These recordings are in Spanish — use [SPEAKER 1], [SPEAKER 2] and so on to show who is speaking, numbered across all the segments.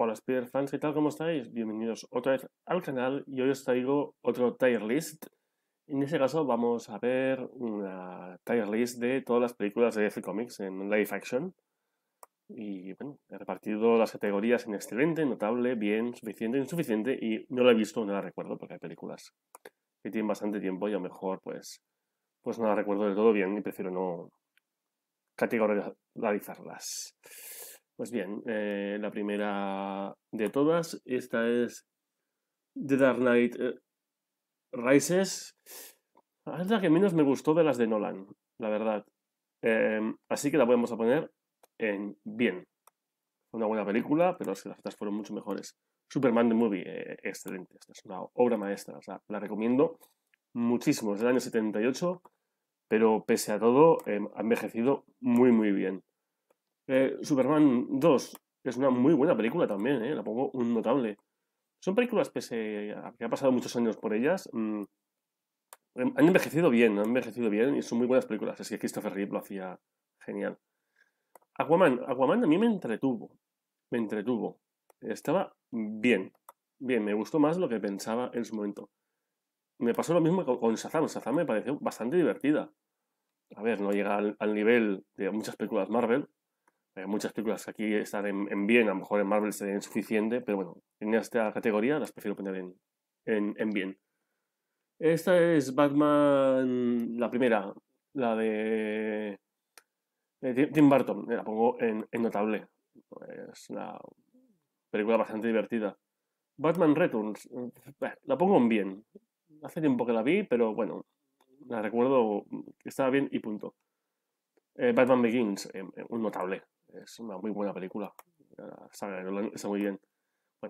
[SPEAKER 1] Hola Spider-Fans, ¿qué tal? ¿Cómo estáis? Bienvenidos otra vez al canal y hoy os traigo otro tier list. En este caso vamos a ver una tier list de todas las películas de DC Comics en live action. Y bueno, he repartido las categorías en excelente, notable, bien, suficiente, insuficiente y no la he visto, no la recuerdo porque hay películas que tienen bastante tiempo y a lo mejor pues, pues no la recuerdo del todo bien y prefiero no categorizarlas. Pues bien, eh, la primera de todas, esta es The Dark Knight eh, Rises. Ah, es la que menos me gustó de las de Nolan, la verdad. Em, así que la podemos a poner en bien. Una buena película, pero es que las otras fueron mucho mejores. Superman the Movie, eh, excelente. Esta es una obra maestra, la recomiendo muchísimo. Es del año 78, pero pese a todo, em, ha envejecido muy, muy bien. Eh, Superman 2 es una muy buena película también, eh, la pongo un notable. Son películas pese a que ha pasado muchos años por ellas. Mm, han envejecido bien, han envejecido bien y son muy buenas películas. así que Christopher Reeve lo hacía genial. Aquaman, Aquaman a mí me entretuvo. Me entretuvo. Estaba bien. Bien, me gustó más lo que pensaba en su momento. Me pasó lo mismo con Shazam. Shazam me pareció bastante divertida. A ver, no llega al nivel de muchas películas Marvel, eh, muchas películas aquí están en, bien, a lo mejor en Marvel sería insuficiente, pero bueno, en esta categoría las prefiero poner en, en, bien. Esta es Batman, la primera, la de Tim Burton, la pongo en, notable. Es una película bastante divertida. Batman Returns, eh, la pongo en bien. Hace tiempo que la vi, pero bueno, la recuerdo que estaba bien y punto. Eh, Batman Begins, un notable. Es una muy buena película. está muy bien.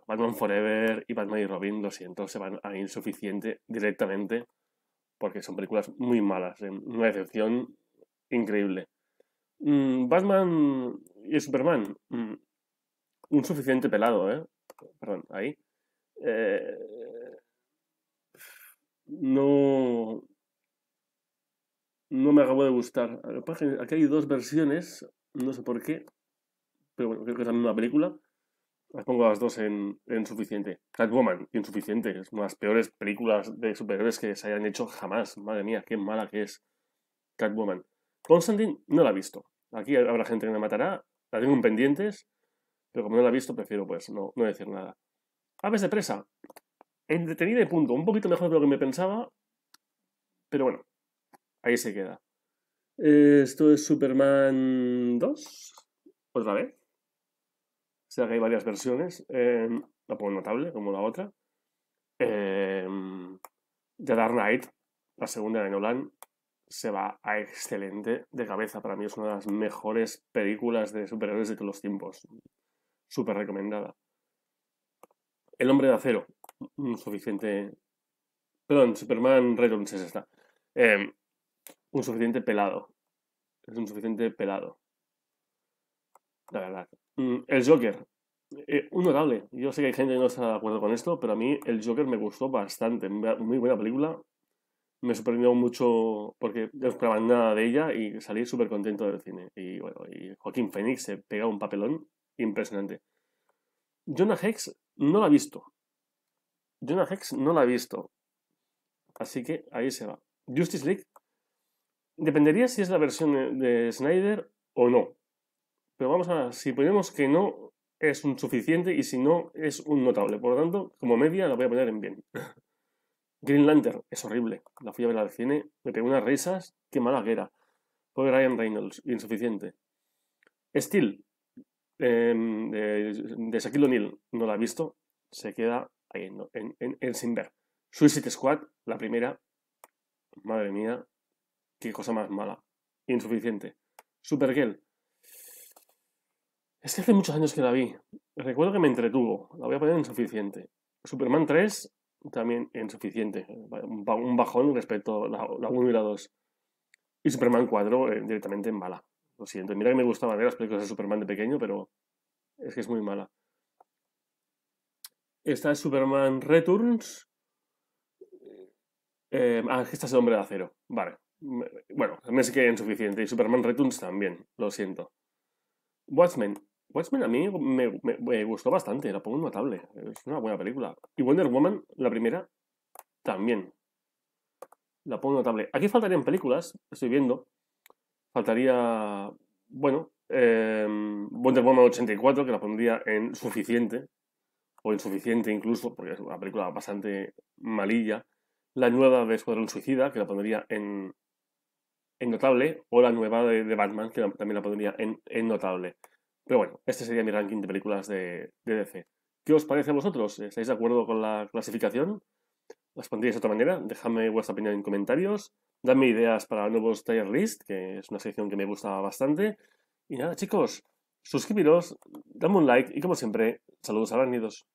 [SPEAKER 1] Batman Forever y Batman y Robin, lo siento, se van a insuficiente directamente porque son películas muy malas. Una excepción increíble. Mm, Batman y Superman. Mm, un suficiente pelado, ¿eh? Perdón, ahí. Eh, no, no me acabo de gustar. Aquí hay dos versiones no sé por qué, pero bueno, creo que es la misma película. Las pongo las dos en, suficiente. Catwoman, insuficiente. Es una de las peores películas de superhéroes que se hayan hecho jamás. Madre mía, qué mala que es Catwoman. Constantine no la he visto. Aquí habrá gente que me matará. La tengo en pendientes. Pero como no la he visto, prefiero pues no, no decir nada. Aves de presa. Entretenida y punto. Un poquito mejor de lo que me pensaba. Pero bueno, ahí se queda. Eh, esto es Superman 2, otra vez. O sea que hay varias versiones, la pongo notable como la otra. Eh, The Dark Knight, la segunda de Nolan, se va a excelente de cabeza. Para mí es una de las mejores películas de superhéroes de todos los tiempos. Súper recomendada. El hombre de acero, mm, suficiente. Perdón, Superman Returns es esta. Em, un suficiente pelado. Es un suficiente pelado. La verdad. Mm, el Joker. Eh, un notable. Yo sé que hay gente que no está de acuerdo con esto, pero a mí el Joker me gustó bastante. Muy buena película. Me sorprendió mucho porque no esperaba nada de ella y salí súper contento del cine. Y bueno, y Joaquín Phoenix se pega un papelón impresionante. Jonah Hex no la ha visto. Jonah Hex no la ha visto. Así que ahí se va. Justice League dependería si es la versión de Snyder o no. Pero vamos a, si ponemos que no es un suficiente y si no es un notable. Por lo tanto, como media la voy a poner en bien. Green Lantern es horrible. La fui a ver al cine, me pegó unas risas, qué mala que era. O Ryan Reynolds, insuficiente. Steel, em, de, Shaquille O'Neal, no la he visto, se queda ahí en, en, en, en sin ver. Suicide Squad, la primera, madre mía, Qué cosa más mala. Insuficiente. Supergirl. Es que hace muchos años que la vi. Recuerdo que me entretuvo. La voy a poner insuficiente. Superman 3, también insuficiente. Un bajón respecto a la 1 y la 2. Y Superman 4, eh, directamente en bala. Lo siento. Mira que me gustaba ver las películas de Superman de pequeño, pero es que es muy mala. Esta es Superman Returns. Eh, ah, esta es el hombre de acero. Vale, bueno, me sé que suficiente Y Superman Returns también, lo siento. Watchmen. Watchmen a mí me, gustó bastante, la pongo notable. Es una buena película. Y Wonder Woman, la primera, también. La pongo notable. Aquí faltarían películas, estoy viendo. Faltaría, bueno, em, Wonder Woman 84, que la pondría en suficiente, o insuficiente incluso, porque es una película bastante malilla. La nueva de Escuadrón Suicida, que la pondría en en notable o la nueva de, Batman, que también la pondría en, notable. Pero bueno, este sería mi ranking de películas de, DC. ¿Qué os parece a vosotros? ¿Estáis de acuerdo con la clasificación? ¿Las pondríais de otra manera? Dejadme vuestra opinión en comentarios. Dadme ideas para nuevos tier list, que es una sección que me gusta bastante. Y nada, chicos, suscribiros, dadme un like y como siempre, saludos a arácnidos.